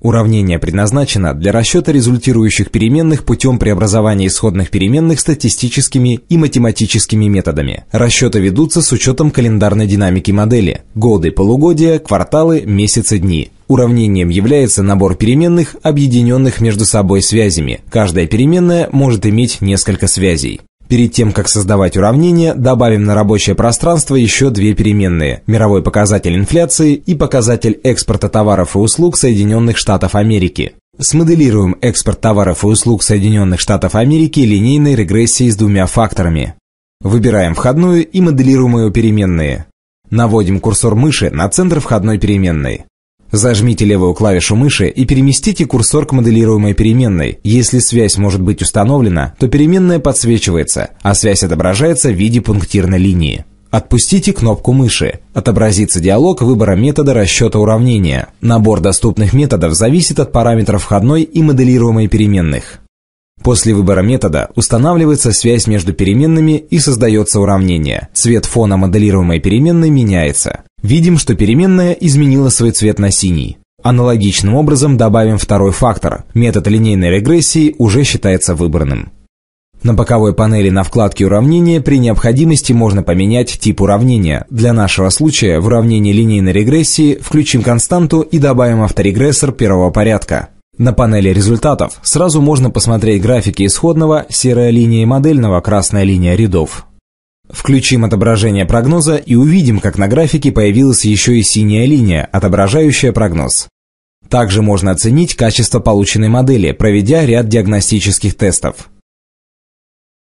Уравнение предназначено для расчета результирующих переменных путем преобразования исходных переменных статистическими и математическими методами. Расчеты ведутся с учетом календарной динамики модели – годы, полугодия, кварталы, месяцы, дни. Уравнением является набор переменных, объединенных между собой связями. Каждая переменная может иметь несколько связей. Перед тем, как создавать уравнение, добавим на рабочее пространство еще две переменные – мировой показатель инфляции и показатель экспорта товаров и услуг Соединенных Штатов Америки. Смоделируем экспорт товаров и услуг Соединенных Штатов Америки линейной регрессией с двумя факторами. Выбираем входную и моделируемую переменные. Наводим курсор мыши на центр входной переменной. Зажмите левую клавишу мыши и переместите курсор к моделируемой переменной. Если связь может быть установлена, то переменная подсвечивается, а связь отображается в виде пунктирной линии. Отпустите кнопку мыши. Отобразится диалог выбора метода расчета уравнения. Набор доступных методов зависит от параметров входной и моделируемой переменных. После выбора метода устанавливается связь между переменными и создается уравнение. Цвет фона моделируемой переменной меняется. Видим, что переменная изменила свой цвет на синий. Аналогичным образом добавим второй фактор. Метод линейной регрессии уже считается выбранным. На боковой панели на вкладке «Уравнение» при необходимости можно поменять тип уравнения. Для нашего случая в уравнении линейной регрессии включим константу и добавим авторегрессор первого порядка. На панели результатов сразу можно посмотреть графики исходного, серая линия и модельного, красная линия рядов. Включим отображение прогноза и увидим, как на графике появилась еще и синяя линия, отображающая прогноз. Также можно оценить качество полученной модели, проведя ряд диагностических тестов.